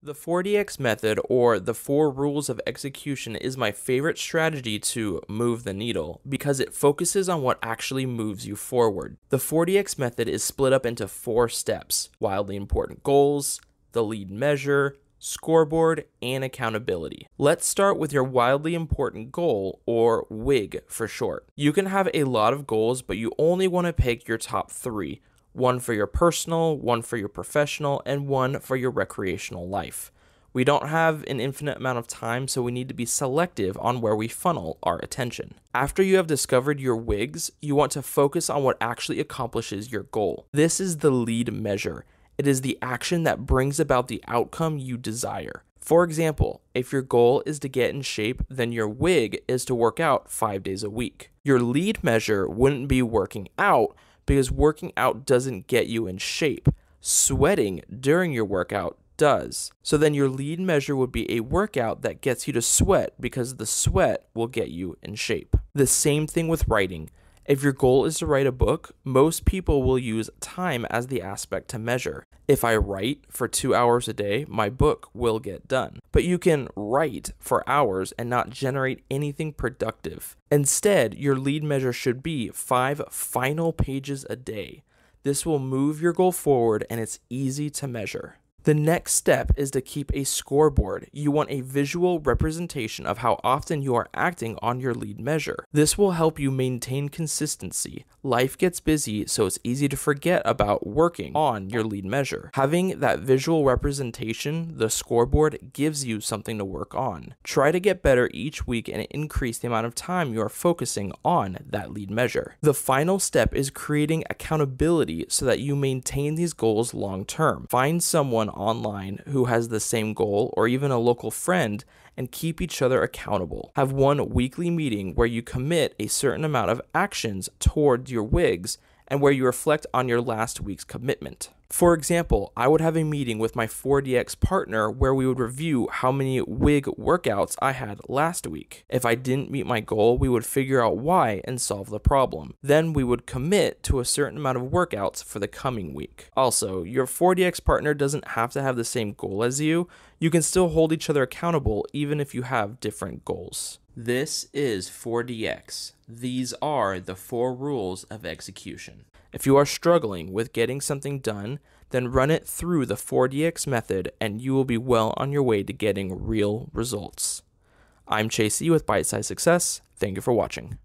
The 4DX method, or the four rules of execution, is my favorite strategy to move the needle because it focuses on what actually moves you forward. The 4DX method is split up into four steps wildly important goals, the lead measure, scoreboard, and accountability. Let's start with your wildly important goal, or WIG for short. You can have a lot of goals, but you only want to pick your top three one for your personal, one for your professional, and one for your recreational life. We don't have an infinite amount of time, so we need to be selective on where we funnel our attention. After you have discovered your wigs, you want to focus on what actually accomplishes your goal. This is the lead measure. It is the action that brings about the outcome you desire. For example, if your goal is to get in shape, then your wig is to work out five days a week. Your lead measure wouldn't be working out, because working out doesn't get you in shape. Sweating during your workout does. So then your lead measure would be a workout that gets you to sweat because the sweat will get you in shape. The same thing with writing. If your goal is to write a book, most people will use time as the aspect to measure. If I write for two hours a day, my book will get done. But you can write for hours and not generate anything productive. Instead, your lead measure should be five final pages a day. This will move your goal forward and it's easy to measure. The next step is to keep a scoreboard. You want a visual representation of how often you are acting on your lead measure. This will help you maintain consistency. Life gets busy, so it's easy to forget about working on your lead measure. Having that visual representation, the scoreboard, gives you something to work on. Try to get better each week and increase the amount of time you are focusing on that lead measure. The final step is creating accountability so that you maintain these goals long term. Find someone online who has the same goal or even a local friend and keep each other accountable. Have one weekly meeting where you commit a certain amount of actions towards your wigs and where you reflect on your last week's commitment. For example, I would have a meeting with my 4DX partner where we would review how many WIG workouts I had last week. If I didn't meet my goal, we would figure out why and solve the problem. Then we would commit to a certain amount of workouts for the coming week. Also, your 4DX partner doesn't have to have the same goal as you. You can still hold each other accountable even if you have different goals. This is 4DX. These are the four rules of execution. If you are struggling with getting something done, then run it through the 4DX method and you will be well on your way to getting real results. I'm Chasey with Bite Size Success. Thank you for watching.